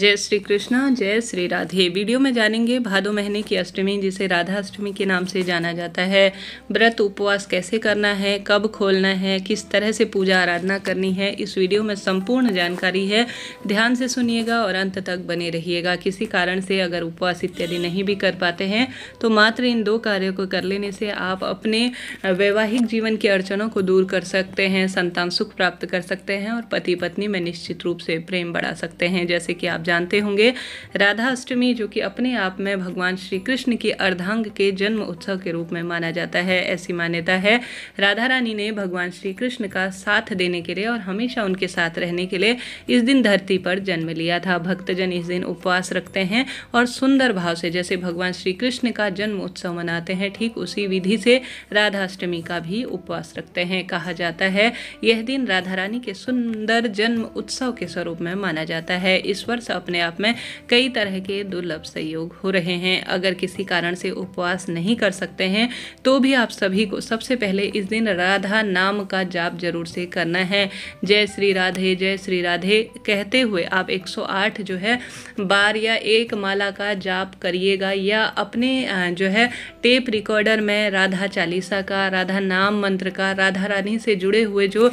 जय श्री कृष्णा जय श्री राधे वीडियो में जानेंगे भादो महीने की अष्टमी जिसे राधा अष्टमी के नाम से जाना जाता है व्रत उपवास कैसे करना है कब खोलना है किस तरह से पूजा आराधना करनी है इस वीडियो में संपूर्ण जानकारी है ध्यान से सुनिएगा और अंत तक बने रहिएगा किसी कारण से अगर उपवास इत्यादि नहीं भी कर पाते हैं तो मात्र इन दो कार्यों को कर लेने से आप अपने वैवाहिक जीवन की अड़चनों को दूर कर सकते हैं संतान सुख प्राप्त कर सकते हैं और पति पत्नी में निश्चित रूप से प्रेम बढ़ा सकते हैं जैसे कि आप जानते होंगे राधा अष्टमी जो कि अपने आप में भगवान श्री कृष्ण के अर्धांग के जन्म उत्सव के रूप में माना जाता है ऐसी मान्यता है राधा रानी ने भगवान श्री कृष्ण का साथ देने के लिए और हमेशा उनके साथ रहने के लिए इस दिन धरती पर जन्म लिया था भक्तजन इस दिन उपवास रखते हैं और सुंदर भाव से जैसे भगवान श्री कृष्ण का जन्म उत्सव मनाते हैं ठीक उसी विधि से राधाष्टमी का भी उपवास रखते हैं कहा जाता है यह दिन राधा रानी के सुंदर जन्म उत्सव के स्वरूप में माना जाता है इस वर्ष वर्ष अपने आप में कई तरह के दुर्लभ सहयोग हो रहे हैं अगर किसी कारण से उपवास नहीं कर सकते हैं तो भी आप सभी को सबसे पहले इस दिन राधा नाम का जाप जरूर से करना है जय श्री राधे जय श्री राधे कहते हुए आप 108 जो है बार या एक माला का जाप करिएगा या अपने जो है टेप रिकॉर्डर में राधा चालीसा का राधा नाम मंत्र का राधा रानी से जुड़े हुए जो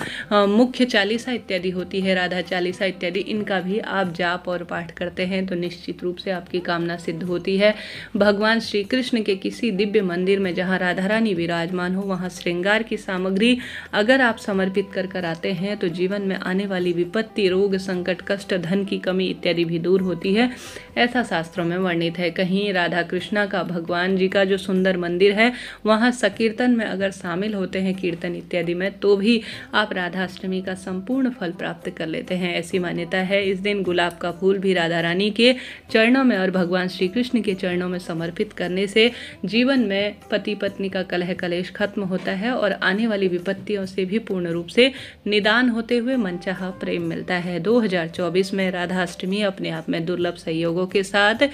मुख्य चालीसा इत्यादि होती है राधा चालीसा इत्यादि इनका भी आप जाप और और पाठ करते हैं तो निश्चित रूप से आपकी कामना सिद्ध होती है भगवान श्री कृष्ण के किसी दिव्य मंदिर में जहाँ राधा रानी विराजमान हो वहाँ श्रृंगार की सामग्री अगर आप समर्पित कर कर आते हैं तो जीवन में आने वाली विपत्ति रोग संकट कष्ट धन की कमी इत्यादि भी दूर होती है ऐसा शास्त्रों में वर्णित है कहीं राधा कृष्णा का भगवान जी का जो सुंदर मंदिर है वहाँ सकीर्तन में अगर शामिल होते हैं कीर्तन इत्यादि में तो भी आप राधाष्टमी का संपूर्ण फल प्राप्त कर लेते हैं ऐसी मान्यता है इस दिन गुलाब का फूल भी राधा रानी के चरणों में और भगवान श्री कृष्ण के चरणों में समर्पित करने से जीवन में पति पत्नी का कलह कलेश खत्म होता है और आने वाली विपत्तियों से भी पूर्ण रूप से निदान होते हुए मनचाहा प्रेम मिलता है 2024 में अष्टमी अपने आप में दुर्लभ सहयोगों लोगों के साथ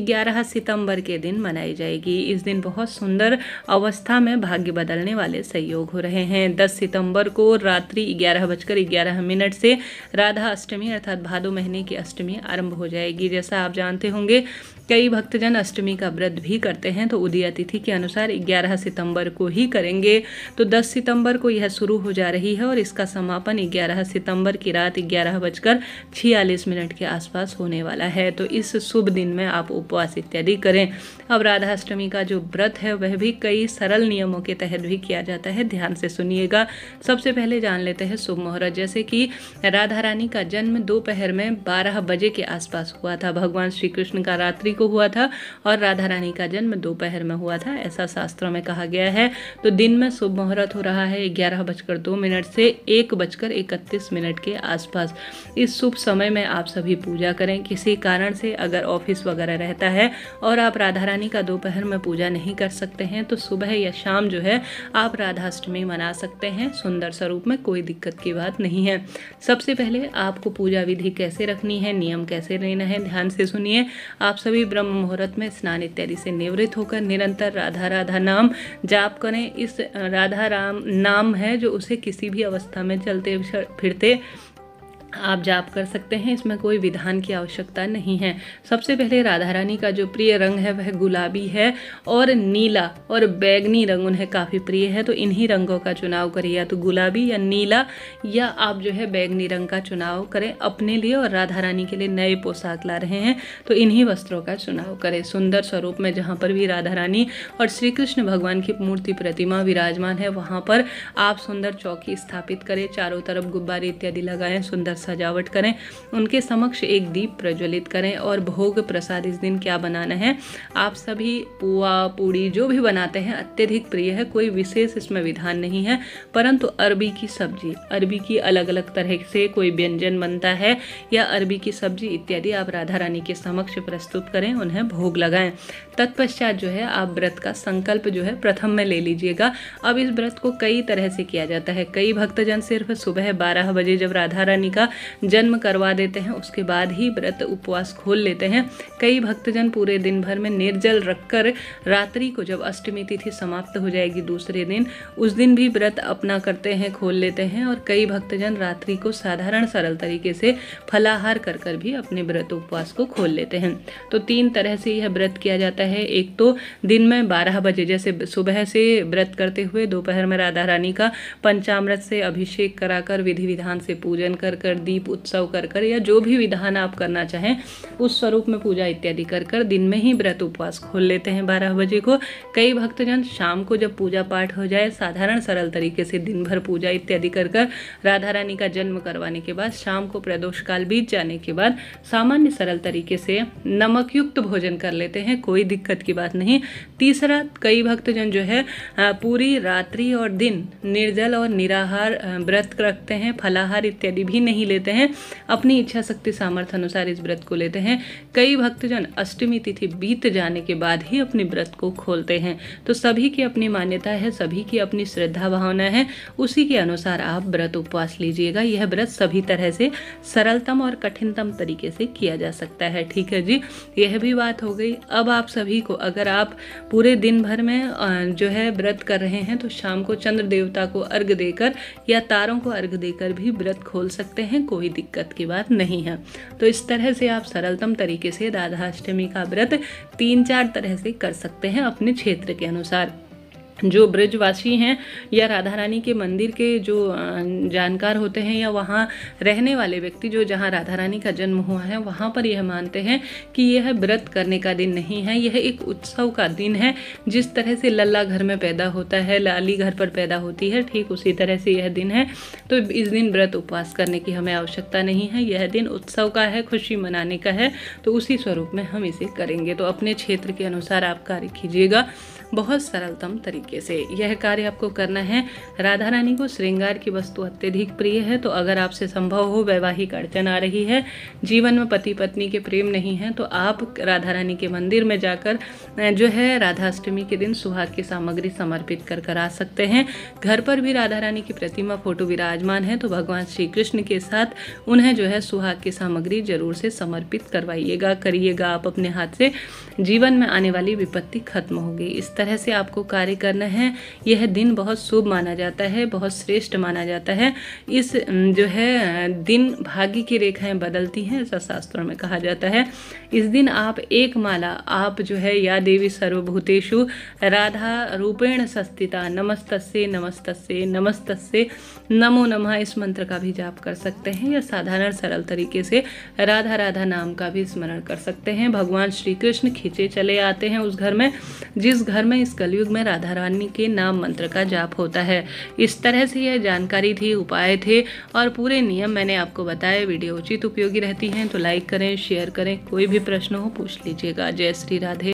11 सितंबर के दिन मनाई जाएगी इस दिन बहुत सुंदर अवस्था में भाग्य बदलने वाले सहयोग हो रहे हैं 10 सितंबर को रात्रि ग्यारह बजकर ग्यारह मिनट से राधा अष्टमी अर्थात भादो महीने की अष्टमी आरंभ हो जाएगी जैसा आप जानते होंगे कई भक्तजन अष्टमी का व्रत भी करते हैं तो उदय तिथि के अनुसार 11 सितंबर को ही करेंगे तो 10 सितंबर को यह शुरू हो जा रही है और इसका समापन 11 सितंबर की रात ग्यारह बजकर छियालीस मिनट के आसपास होने वाला है तो इस इस शुभ दिन में आप उपवास इत्यादि करें अब राधाष्टमी का जो व्रत है वह भी कई सरल नियमों के तहत भी किया जाता है ध्यान से सुनिएगा सबसे पहले जान लेते हैं शुभ मुहूर्त जैसे कि राधा रानी का जन्म दोपहर में बारह बजे के आसपास हुआ था भगवान श्री कृष्ण का रात्रि को हुआ था और राधा रानी का जन्म दोपहर में हुआ था ऐसा शास्त्रों में कहा गया है तो दिन में शुभ मुहूर्त हो रहा है ग्यारह बजकर दो मिनट से एक बजकर इकतीस मिनट के आसपास इस शुभ समय में आप सभी पूजा करें किसी कारण से अगर ऑफिस वगैरह रहता है और आप राधा रानी का दोपहर में पूजा नहीं कर सकते हैं तो सुबह या शाम जो है आप राधाष्टमी मना सकते हैं सुंदर स्वरूप में कोई दिक्कत की बात नहीं है सबसे पहले आपको पूजा विधि कैसे रखनी है नियम कैसे लेना है ध्यान से सुनिए आप सभी ब्रह्म मुहूर्त में स्नान इत्यादि से निवृत्त होकर निरंतर राधा राधा नाम जाप करें इस राधा राम नाम है जो उसे किसी भी अवस्था में चलते फिरते आप जाप कर सकते हैं इसमें कोई विधान की आवश्यकता नहीं है सबसे पहले राधा रानी का जो प्रिय रंग है वह गुलाबी है और नीला और बैगनी रंग उन्हें काफ़ी प्रिय है तो इन्हीं रंगों का चुनाव करिए या तो गुलाबी या नीला या आप जो है बैगनी रंग का चुनाव करें अपने लिए और राधा रानी के लिए नए पोशाक ला रहे हैं तो इन्हीं वस्त्रों का चुनाव करें सुंदर स्वरूप में जहाँ पर भी राधा रानी और श्री कृष्ण भगवान की मूर्ति प्रतिमा विराजमान है वहाँ पर आप सुंदर चौकी स्थापित करें चारों तरफ गुब्बारे इत्यादि लगाएं सुंदर सजावट करें उनके समक्ष एक दीप प्रज्वलित करें और भोग प्रसाद इस दिन क्या बनाना है आप सभी पुआ पूड़ी जो भी बनाते हैं अत्यधिक प्रिय है कोई विशेष इसमें विधान नहीं है परंतु अरबी की सब्जी अरबी की अलग अलग तरह से कोई व्यंजन बनता है या अरबी की सब्जी इत्यादि आप राधा रानी के समक्ष प्रस्तुत करें उन्हें भोग लगाएं तत्पश्चात जो है आप व्रत का संकल्प जो है प्रथम में ले लीजिएगा अब इस व्रत को कई तरह से किया जाता है कई भक्तजन सिर्फ सुबह बारह बजे जब राधा रानी का जन्म करवा देते हैं उसके बाद ही व्रत उपवास खोल लेते हैं कई भक्तजन पूरे दिन भर में निर्जल रखकर रात्रि को जब अष्टमी तिथि समाप्त हो जाएगी दूसरे दिन उस दिन भी व्रत अपना करते हैं खोल लेते हैं और कई भक्तजन रात्रि को साधारण सरल तरीके से फलाहार कर कर भी अपने व्रत उपवास को खोल लेते हैं तो तीन तरह से यह व्रत किया जाता है एक तो दिन में बारह बजे जैसे सुबह से व्रत करते हुए दोपहर में राधा रानी का पंचामृत से अभिषेक कराकर विधि विधान से पूजन कर कर कर दीप उत्सव कर कर या जो भी विधान आप करना चाहें उस स्वरूप में पूजा इत्यादि कर कर दिन में ही व्रत उपवास खोल लेते हैं बारह बजे को कई भक्तजन शाम को जब पूजा पाठ हो जाए साधारण सरल तरीके से दिन भर पूजा इत्यादि कर कर राधा रानी का जन्म करवाने के बाद शाम को प्रदोष काल बीत जाने के बाद सामान्य सरल तरीके से नमक युक्त भोजन कर लेते हैं कोई दिक्कत की बात नहीं तीसरा कई भक्तजन जो है पूरी रात्रि और दिन निर्जल और निराहार व्रत रखते हैं फलाहार इत्यादि भी नहीं लेते हैं अपनी इच्छा शक्ति सामर्थ्य अनुसार इस व्रत को लेते हैं कई भक्तजन अष्टमी तिथि बीत जाने के बाद ही अपने व्रत को खोलते हैं तो सभी की अपनी मान्यता है सभी की अपनी श्रद्धा भावना है उसी के अनुसार आप व्रत उपवास लीजिएगा यह व्रत सभी तरह से सरलतम और कठिनतम तरीके से किया जा सकता है ठीक है जी यह भी बात हो गई अब आप सभी को अगर आप पूरे दिन भर में जो है व्रत कर रहे हैं तो शाम को चंद्र देवता को अर्घ देकर या तारों को अर्घ देकर भी व्रत खोल सकते हैं हैं कोई दिक्कत की बात नहीं है तो इस तरह से आप सरलतम तरीके से राधाष्टमी का व्रत तीन चार तरह से कर सकते हैं अपने क्षेत्र के अनुसार जो ब्रजवासी हैं या राधा रानी के मंदिर के जो जानकार होते हैं या वहाँ रहने वाले व्यक्ति जो जहाँ राधा रानी का जन्म हुआ है वहाँ पर यह मानते हैं कि यह व्रत करने का दिन नहीं है यह एक उत्सव का दिन है जिस तरह से लल्ला घर में पैदा होता है लाली घर पर पैदा होती है ठीक उसी तरह से यह दिन है तो इस दिन व्रत उपवास करने की हमें आवश्यकता नहीं है यह दिन उत्सव का है खुशी मनाने का है तो उसी स्वरूप में हम इसे करेंगे तो अपने क्षेत्र के अनुसार आप कार्य कीजिएगा बहुत सरलतम तरीके से यह कार्य आपको करना है राधा रानी को श्रृंगार की वस्तु अत्यधिक प्रिय है तो अगर आपसे संभव हो वैवाहिक अड़चन आ रही है जीवन में पति पत्नी के प्रेम नहीं है तो आप राधा रानी के मंदिर में जाकर जो है राधाष्टमी के दिन सुहाग की सामग्री समर्पित कर कर आ सकते हैं घर पर भी राधा रानी की प्रतिमा फोटो विराजमान है तो भगवान श्री कृष्ण के साथ उन्हें जो है सुहाग की सामग्री जरूर से समर्पित करवाइएगा करिएगा आप अपने हाथ से जीवन में आने वाली विपत्ति खत्म होगी इस तरह से आपको कार्य करना है यह दिन बहुत शुभ माना जाता है बहुत श्रेष्ठ माना जाता है इस जो है दिन भाग्य की रेखाएं बदलती हैं ऐसा शास्त्रों में कहा जाता है इस दिन आप एक माला आप जो है या देवी सर्वभूतेषु राधा रूपेण सस्तिता नमस्तस्य नमस्तस्य नमस्तस्य नमो नमः इस मंत्र का भी जाप कर सकते हैं या साधारण सरल तरीके से राधा राधा नाम का भी स्मरण कर सकते हैं भगवान श्री कृष्ण खींचे चले आते हैं उस घर में जिस घर में इस कलयुग में राधा रानी के नाम मंत्र का जाप होता है इस तरह से यह जानकारी थी उपाय थे और पूरे नियम मैंने आपको बताए वीडियो उचित उपयोगी रहती हैं तो लाइक करें शेयर करें कोई भी प्रश्न हो पूछ लीजिएगा जय श्री राधे